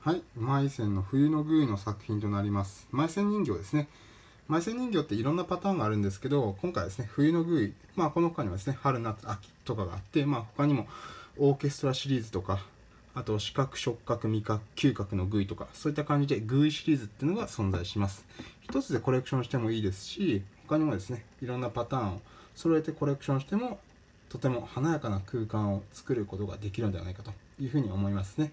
はい、センの冬のグーの作品となります。セン人形ですね。セン人形っていろんなパターンがあるんですけど、今回ですね、冬のグー、まあこの他にはですね、春、夏、秋とかがあって、まあ他にもオーケストラシリーズとか、あと視覚、触覚、味覚、嗅覚のグイとか、そういった感じでグイシリーズっていうのが存在します。一つでコレクションしてもいいですし、他にもですね、いろんなパターンを揃えてコレクションしても、とても華やかな空間を作ることができるんではないかというふうに思いますね。